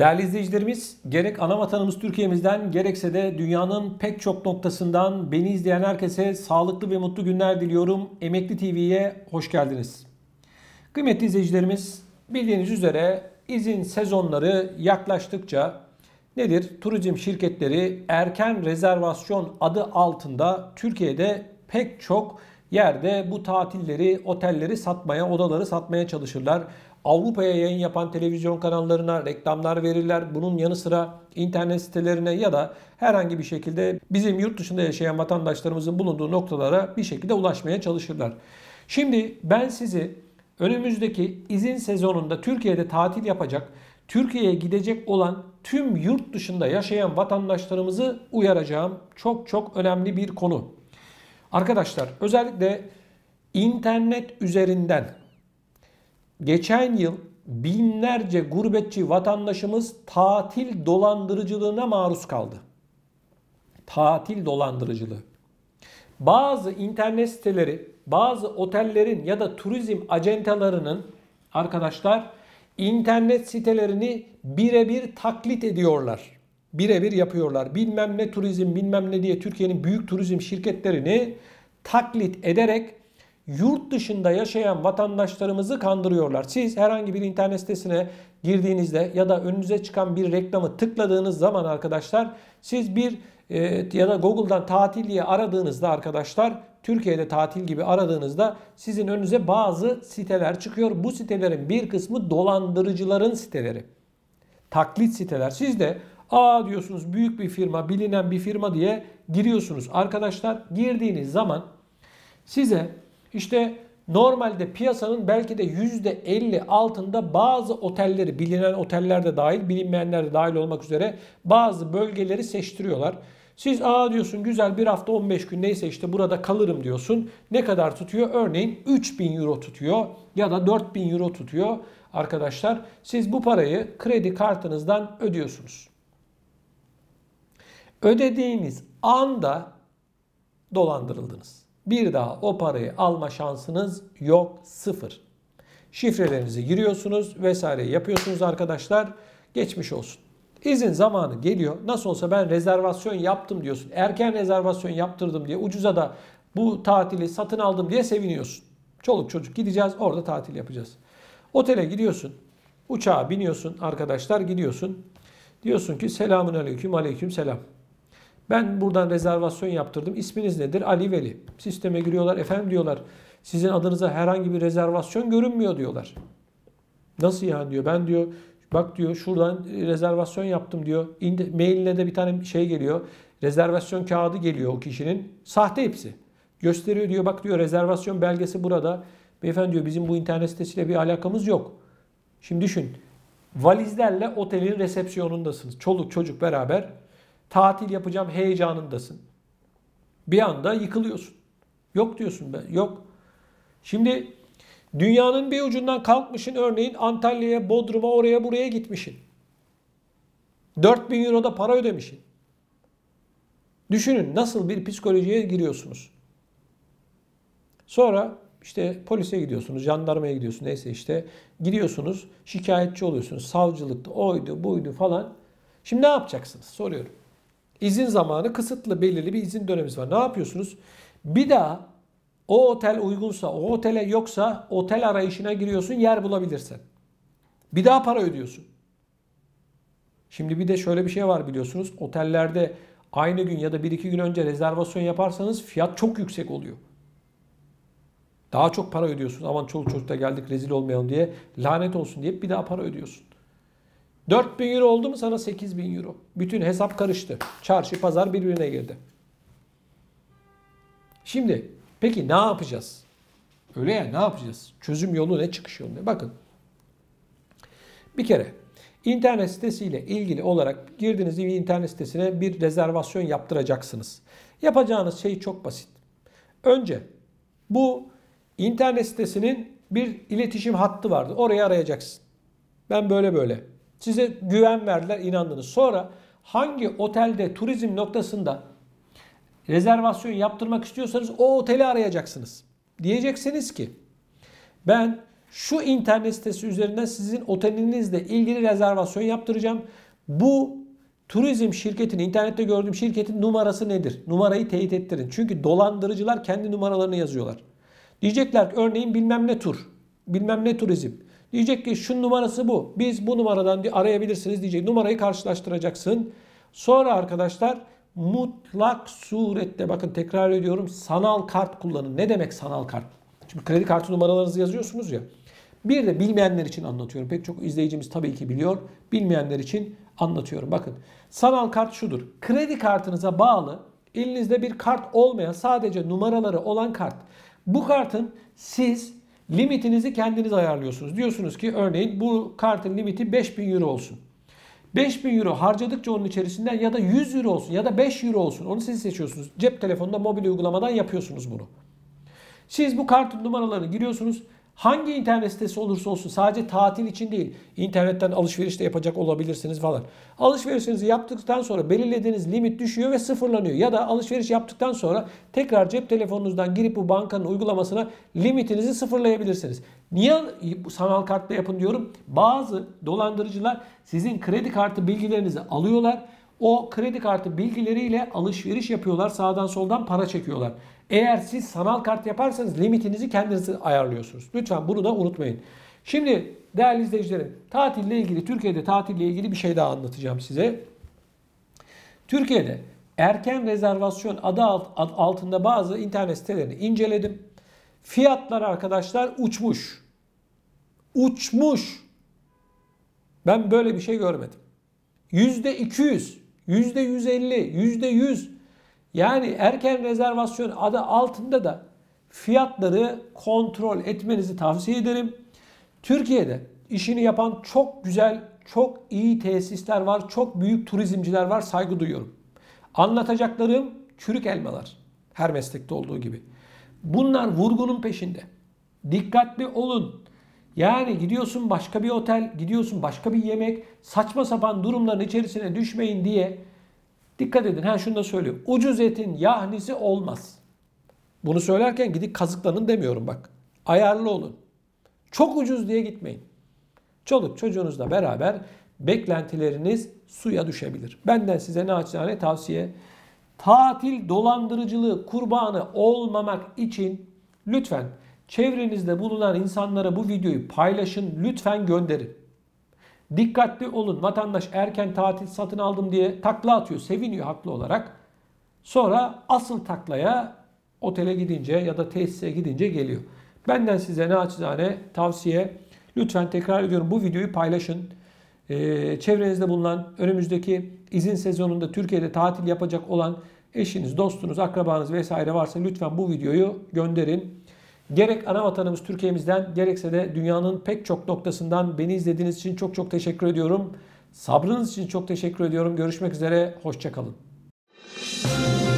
Değerli izleyicilerimiz, gerek ana vatanımız Türkiye'mizden gerekse de dünyanın pek çok noktasından beni izleyen herkese sağlıklı ve mutlu günler diliyorum. Emekli TV'ye hoş geldiniz. Kıymetli izleyicilerimiz, bildiğiniz üzere izin sezonları yaklaştıkça nedir? Turizm şirketleri erken rezervasyon adı altında Türkiye'de pek çok yerde bu tatilleri, otelleri satmaya, odaları satmaya çalışırlar. Avrupa'ya yayın yapan televizyon kanallarına reklamlar verirler. Bunun yanı sıra internet sitelerine ya da herhangi bir şekilde bizim yurt dışında yaşayan vatandaşlarımızın bulunduğu noktalara bir şekilde ulaşmaya çalışırlar. Şimdi ben sizi önümüzdeki izin sezonunda Türkiye'de tatil yapacak, Türkiye'ye gidecek olan tüm yurt dışında yaşayan vatandaşlarımızı uyaracağım çok çok önemli bir konu. Arkadaşlar özellikle internet üzerinden geçen yıl binlerce gurbetçi vatandaşımız tatil dolandırıcılığına maruz kaldı. Tatil dolandırıcılığı. Bazı internet siteleri, bazı otellerin ya da turizm acentalarının arkadaşlar internet sitelerini birebir taklit ediyorlar. Birebir yapıyorlar. Bilmem ne turizm bilmem ne diye Türkiye'nin büyük turizm şirketlerini taklit ederek yurt dışında yaşayan vatandaşlarımızı kandırıyorlar. Siz herhangi bir internet sitesine girdiğinizde ya da önünüze çıkan bir reklamı tıkladığınız zaman arkadaşlar siz bir e, ya da Google'dan tatil diye aradığınızda arkadaşlar Türkiye'de tatil gibi aradığınızda sizin önünüze bazı siteler çıkıyor. Bu sitelerin bir kısmı dolandırıcıların siteleri. Taklit siteler. Siz de aa diyorsunuz büyük bir firma, bilinen bir firma diye giriyorsunuz. Arkadaşlar girdiğiniz zaman size işte normalde piyasanın belki de %50 altında bazı otelleri bilinen oteller de dahil bilinmeyenler de dahil olmak üzere bazı bölgeleri seçtiriyorlar. Siz aa diyorsun güzel bir hafta 15 gün neyse işte burada kalırım diyorsun. Ne kadar tutuyor? Örneğin 3000 euro tutuyor ya da 4000 euro tutuyor arkadaşlar. Siz bu parayı kredi kartınızdan ödüyorsunuz. Ödediğiniz anda dolandırıldınız. Bir daha o parayı alma şansınız yok sıfır. Şifrelerinizi giriyorsunuz vesaire yapıyorsunuz arkadaşlar. Geçmiş olsun. İzin zamanı geliyor. Nasıl olsa ben rezervasyon yaptım diyorsun. Erken rezervasyon yaptırdım diye ucuza da bu tatili satın aldım diye seviniyorsun. Çoluk çocuk gideceğiz orada tatil yapacağız. Otele gidiyorsun. Uçağa biniyorsun arkadaşlar gidiyorsun. Diyorsun ki selamun aleyküm aleyküm selam. Ben buradan rezervasyon yaptırdım. İsminiz nedir? Ali Veli. Sisteme giriyorlar. Efendim diyorlar. Sizin adınıza herhangi bir rezervasyon görünmüyor diyorlar. Nasıl yani diyor. Ben diyor bak diyor şuradan e, rezervasyon yaptım diyor. İndi, mailine de bir tane şey geliyor. Rezervasyon kağıdı geliyor o kişinin. Sahte hepsi. Gösteriyor diyor bak diyor rezervasyon belgesi burada. Beyefendi diyor bizim bu internet sitesiyle bir alakamız yok. Şimdi düşün. Valizlerle otelin resepsiyonundasınız. Çoluk çocuk beraber Tatil yapacağım heyecanındasın. Bir anda yıkılıyorsun. Yok diyorsun ben. Yok. Şimdi dünyanın bir ucundan kalkmışın örneğin Antalya'ya, Bodrum'a, oraya buraya gitmişin. 4000 euro da para ödemişin. Düşünün nasıl bir psikolojiye giriyorsunuz. Sonra işte polise gidiyorsunuz, jandarmaya gidiyorsunuz neyse işte gidiyorsunuz şikayetçi oluyorsunuz. Savcılıkta oydu buydu falan. Şimdi ne yapacaksınız soruyorum. İzin zamanı kısıtlı belirli bir izin dönemimiz var. Ne yapıyorsunuz? Bir daha o otel uygunsa, o otele yoksa otel arayışına giriyorsun yer bulabilirsen. Bir daha para ödüyorsun. Şimdi bir de şöyle bir şey var biliyorsunuz. Otellerde aynı gün ya da bir iki gün önce rezervasyon yaparsanız fiyat çok yüksek oluyor. Daha çok para ödüyorsun. Aman çoluk çocuk da geldik rezil olmayalım diye lanet olsun diye bir daha para ödüyorsun. 4000 euro oldu mu sana 8000 euro. Bütün hesap karıştı. Çarşı pazar birbirine girdi. Şimdi peki ne yapacağız? Öyle ya ne yapacağız? Çözüm yolu ne çıkış yolu ne? Bakın bir kere internet sitesiyle ilgili olarak girdiğiniz gibi internet sitesine bir rezervasyon yaptıracaksınız. Yapacağınız şey çok basit. Önce bu internet sitesinin bir iletişim hattı vardı. Oraya arayacaksın. Ben böyle böyle Size güven verdiler, inandınız. Sonra hangi otelde, turizm noktasında rezervasyon yaptırmak istiyorsanız o oteli arayacaksınız. Diyeceksiniz ki ben şu internet sitesi üzerinden sizin otelinizle ilgili rezervasyon yaptıracağım. Bu turizm şirketini, internette gördüğüm şirketin numarası nedir? Numarayı teyit ettirin. Çünkü dolandırıcılar kendi numaralarını yazıyorlar. Diyecekler ki örneğin bilmem ne tur, bilmem ne turizm. Diyecek ki şu numarası bu. Biz bu numaradan arayabilirsiniz diyecek. Numarayı karşılaştıracaksın. Sonra arkadaşlar mutlak surette bakın tekrar ediyorum sanal kart kullanın. Ne demek sanal kart? Şimdi kredi kartı numaralarınızı yazıyorsunuz ya. Bir de bilmeyenler için anlatıyorum. Pek çok izleyicimiz tabii ki biliyor. Bilmeyenler için anlatıyorum. Bakın sanal kart şudur. Kredi kartınıza bağlı elinizde bir kart olmayan sadece numaraları olan kart. Bu kartın siz Limitinizi kendiniz ayarlıyorsunuz. Diyorsunuz ki örneğin bu kartın limiti 5000 euro olsun. 5000 euro harcadıkça onun içerisinden ya da 100 euro olsun ya da 5 euro olsun. Onu siz seçiyorsunuz. Cep telefonunda mobil uygulamadan yapıyorsunuz bunu. Siz bu kartın numaralarını giriyorsunuz. Hangi internet sitesi olursa olsun sadece tatil için değil internetten alışveriş de yapacak olabilirsiniz falan. Alışverişinizi yaptıktan sonra belirlediğiniz limit düşüyor ve sıfırlanıyor. Ya da alışveriş yaptıktan sonra tekrar cep telefonunuzdan girip bu bankanın uygulamasına limitinizi sıfırlayabilirsiniz. Niye sanal kartla yapın diyorum. Bazı dolandırıcılar sizin kredi kartı bilgilerinizi alıyorlar o kredi kartı bilgileriyle alışveriş yapıyorlar. Sağdan soldan para çekiyorlar. Eğer siz sanal kart yaparsanız limitinizi kendiniz ayarlıyorsunuz. Lütfen bunu da unutmayın. Şimdi değerli izleyicilerim tatille ilgili Türkiye'de tatille ilgili bir şey daha anlatacağım size. Türkiye'de erken rezervasyon adı alt altında bazı internet sitelerini inceledim. Fiyatlar arkadaşlar uçmuş. Uçmuş. Ben böyle bir şey görmedim. Yüzde 200. %150, %100 yani erken rezervasyon adı altında da fiyatları kontrol etmenizi tavsiye ederim. Türkiye'de işini yapan çok güzel, çok iyi tesisler var, çok büyük turizmciler var. Saygı duyuyorum. Anlatacaklarım çürük elmalar. Her meslekte olduğu gibi. Bunlar vurgunun peşinde. Dikkatli olun. Yani gidiyorsun başka bir otel, gidiyorsun başka bir yemek, saçma sapan durumların içerisine düşmeyin diye dikkat edin. Ha şunu da söylüyor. Ucuz etin yahnisi olmaz. Bunu söylerken gidip kazıklanın demiyorum bak. Ayarlı olun. Çok ucuz diye gitmeyin. Çoluk çocuğunuzla beraber beklentileriniz suya düşebilir. Benden size naçizane tavsiye. Tatil dolandırıcılığı kurbanı olmamak için lütfen Çevrenizde bulunan insanlara bu videoyu paylaşın, lütfen gönderin. Dikkatli olun. Vatandaş erken tatil satın aldım diye takla atıyor, seviniyor haklı olarak. Sonra asıl taklaya otele gidince ya da tesise gidince geliyor. Benden size naçizane tavsiye. Lütfen tekrar ediyorum bu videoyu paylaşın. Ee, çevrenizde bulunan önümüzdeki izin sezonunda Türkiye'de tatil yapacak olan eşiniz, dostunuz, akrabanız vesaire varsa lütfen bu videoyu gönderin. Gerek ana vatanımız Türkiye'mizden gerekse de dünyanın pek çok noktasından beni izlediğiniz için çok çok teşekkür ediyorum. Sabrınız için çok teşekkür ediyorum. Görüşmek üzere, hoşçakalın. Müzik